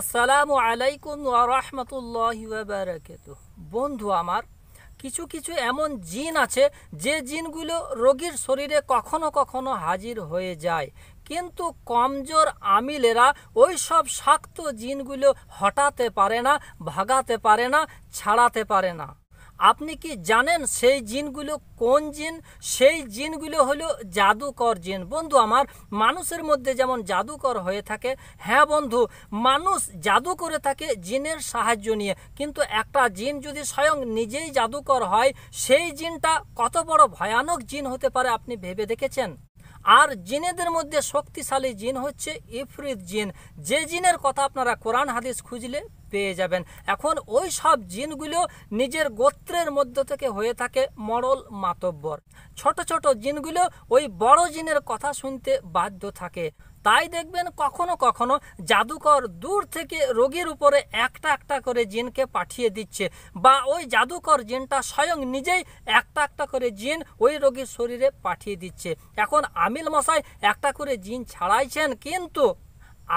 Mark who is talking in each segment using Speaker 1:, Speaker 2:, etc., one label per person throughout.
Speaker 1: আসসালামু আলাইকুম রাহমাতুল্লাহি ওয়া বারাকাতুহু বন্ধু আমার কিছু কিছু এমন জিন আছে যে জিনগুলো রোগীর শরীরে কখনো কখনো হাজির হয়ে যায় কিন্তু কমজোর আমিলেরা ওই সব শাক্ত জিনগুলো হটাতে পারে না ভাগাতে পারে না ছাড়াতে পারে না আপনি কি জানেন সেই জিনগুলো কোন জিন সেই জিনগুলো হলো জাদুকর জিন বন্ধু আমার মানুষের মধ্যে যেমন জাদুকর হয়ে থাকে হ্যাঁ বন্ধু মানুষ জাদু করে থাকে জিনের সাহায্য নিয়ে কিন্তু একটা জিন যদি স্বয়ং নিজেই জাদুকর হয় সেই জিনটা কত বড় ভয়ানক জিন হতে পারে আপনি ভেবে দেখেছেন আর জিনেদের মধ্যে শক্তিশালী জিন হচ্ছে ইফরিত জিন যে জিনের কথা আপনারা কোরআন হাদিস খুঁজলে পেয়ে যাবেন এখন ওই সব জিনগুলো নিজের গোত্রের মধ্য থেকে হয়ে থাকে মরল মাতব্বর ছোট ছোট জিনগুলো ওই বড় জিনের কথা শুনতে বাধ্য থাকে তাই দেখবেন কখনো কখনো জাদুকর দূর থেকে রোগীর উপরে একটা একটা করে জিনকে পাঠিয়ে দিচ্ছে বা ওই জাদুকর জিনটা স্বয়ং নিজেই একটা একটা করে জিন ওই রোগীর শরীরে পাঠিয়ে দিচ্ছে এখন আমিল মশাই একটা করে জিন ছাড়াইছেন কিন্তু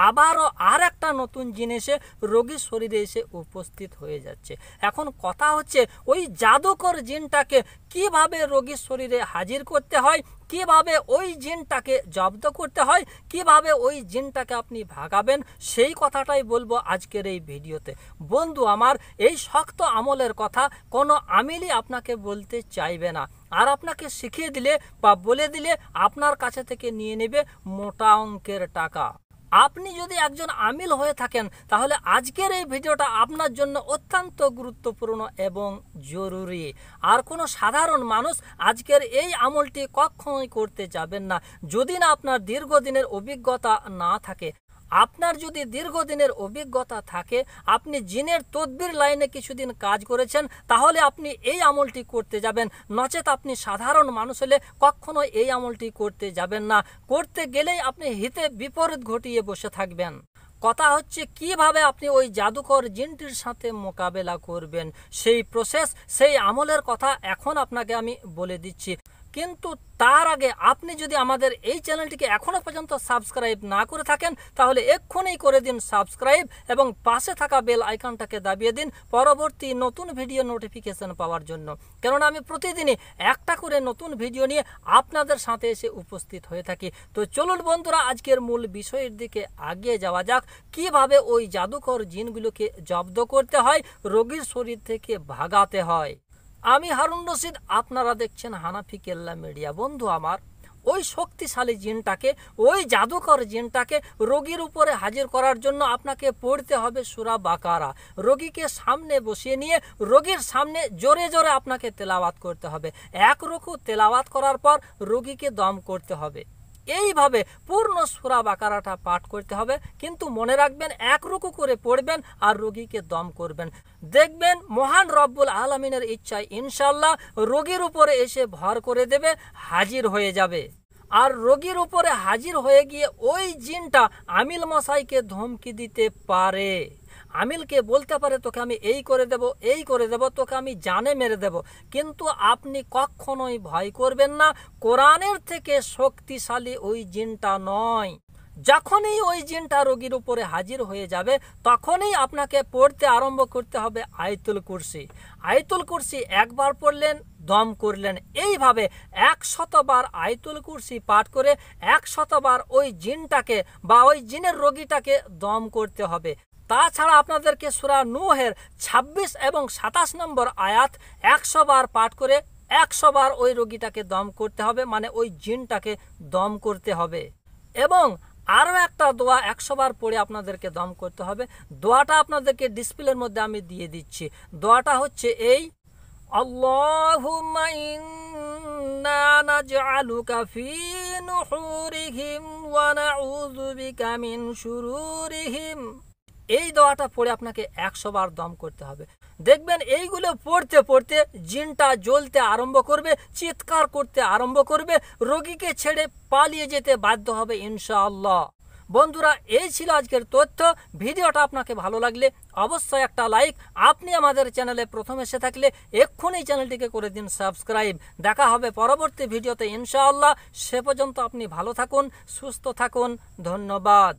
Speaker 1: আবারও আর একটা নতুন জিনিসে রোগীর শরীরে এসে উপস্থিত হয়ে যাচ্ছে এখন কথা হচ্ছে ওই জাদুকর জিনটাকে কিভাবে রোগীর শরীরে হাজির করতে হয় কিভাবে ওই জিনটাকে জব্দ করতে হয় কিভাবে ওই জিনটাকে আপনি ভাগাবেন সেই কথাটাই বলবো আজকের এই ভিডিওতে বন্ধু আমার এই শক্ত আমলের কথা কোনো আমিলই আপনাকে বলতে চাইবে না আর আপনাকে শিখিয়ে দিলে বা বলে দিলে আপনার কাছে থেকে নিয়ে নেবে মোটা অঙ্কের টাকা আপনি যদি একজন আমিল হয়ে থাকেন তাহলে আজকের এই ভিডিওটা আপনার জন্য অত্যন্ত গুরুত্বপূর্ণ এবং জরুরি আর কোনো সাধারণ মানুষ আজকের এই আমলটি কখনোই করতে যাবেন না যদি না আপনার দীর্ঘদিনের অভিজ্ঞতা না থাকে আপনার যদি দীর্ঘদিনের অভিজ্ঞতা থাকে আপনি জিনের তদ্বির লাইনে কিছুদিন কাজ করেছেন তাহলে আপনি এই আমলটি করতে যাবেন নচেত আপনি সাধারণ মানুষ হলে কখনো এই আমলটি করতে যাবেন না করতে গেলেই আপনি হিতে বিপরীত ঘটিয়ে বসে থাকবেন কথা হচ্ছে কিভাবে আপনি ওই জাদুকর জিনটির সাথে মোকাবেলা করবেন সেই প্রসেস সেই আমলের কথা এখন আপনাকে আমি বলে দিচ্ছি কিন্তু তার আগে আপনি যদি আমাদের এই চ্যানেলটিকে এখনও পর্যন্ত সাবস্ক্রাইব না করে থাকেন তাহলে এক্ষুনি করে দিন সাবস্ক্রাইব এবং পাশে থাকা বেল আইকনটাকে দাবিয়ে দিন পরবর্তী নতুন ভিডিও নোটিফিকেশন পাওয়ার জন্য কেননা আমি প্রতিদিনই একটা করে নতুন ভিডিও নিয়ে আপনাদের সাথে এসে উপস্থিত হয়ে থাকি তো চলুন বন্ধুরা আজকের মূল বিষয়ের দিকে আগিয়ে যাওয়া যাক কিভাবে ওই জাদুকর জিনগুলোকে জব্দ করতে হয় রোগীর শরীর থেকে ভাগাতে হয় আমি হারুন রশিদ আপনারা দেখছেন হানাফি কেল্লা মিডিয়া বন্ধু আমার ওই শক্তিশালী জিনটাকে ওই জাদুকর জিনটাকে রোগীর উপরে হাজির করার জন্য আপনাকে পড়তে হবে সুরা বাকারা রোগীকে সামনে বসিয়ে নিয়ে রোগীর সামনে জোরে জোরে আপনাকে তেলাওয়াত করতে হবে এক রকম তেলাওয়াত করার পর রোগীকে দম করতে হবে এইভাবে পূর্ণ সুরা বাকারাটা পাঠ করতে হবে কিন্তু মনে রাখবেন এক রুকু করে পড়বেন আর রোগীকে দম করবেন দেখবেন মহান রব্বুল আলমিনের ইচ্ছায় ইনশাল্লাহ রোগীর উপরে এসে ভর করে দেবে হাজির হয়ে যাবে আর রোগীর উপরে হাজির হয়ে গিয়ে ওই জিনটা আমিল মশাইকে ধমকি দিতে পারে আমিলকে বলতে পারে তোকে আমি এই করে দেব এই করে দেব তোকে আমি জানে মেরে দেব কিন্তু আপনি কখনোই ভয় করবেন না কোরআনের থেকে শক্তিশালী ওই জিনটা নয় যখনই ওই জিনটা রোগীর উপরে হাজির হয়ে যাবে তখনই আপনাকে পড়তে আরম্ভ করতে হবে আয়তুল কুরসি আয়তুল কুরসি একবার পড়লেন দম করলেন এইভাবে একশতবার আয়তুল কুরসি পাঠ করে একশতবার ওই জিনটাকে বা ওই জিনের রোগীটাকে দম করতে হবে তাছাড়া আপনাদেরকে সুরা নুহের ২৬ এবং ২৭ নম্বর আয়াত একশো বার পাঠ করে একশো বার ওই রোগীটাকে দম করতে হবে মানে ওই জিনটাকে দম করতে হবে এবং আরও একটা দোয়া একশো বার পড়ে আপনাদেরকে দম করতে হবে দোয়াটা আপনাদেরকে ডিসপ্লের মধ্যে আমি দিয়ে দিচ্ছি দোয়াটা হচ্ছে এই আল্লাহ এই দোয়াটা পড়ে আপনাকে একশো বার দম করতে হবে দেখবেন এইগুলো পড়তে পড়তে জিনটা জ্বলতে আরম্ভ করবে চিৎকার করতে আরম্ভ করবে রোগীকে ছেড়ে পালিয়ে যেতে বাধ্য হবে ইনশাআল্লাহ বন্ধুরা এই ছিল আজকের তথ্য ভিডিওটা আপনাকে ভালো লাগলে অবশ্যই একটা লাইক আপনি আমাদের চ্যানেলে প্রথম এসে থাকলে এক্ষুনি চ্যানেলটিকে করে দিন সাবস্ক্রাইব দেখা হবে পরবর্তী ভিডিওতে ইনশাআল্লাহ সে পর্যন্ত আপনি ভালো থাকুন সুস্থ থাকুন ধন্যবাদ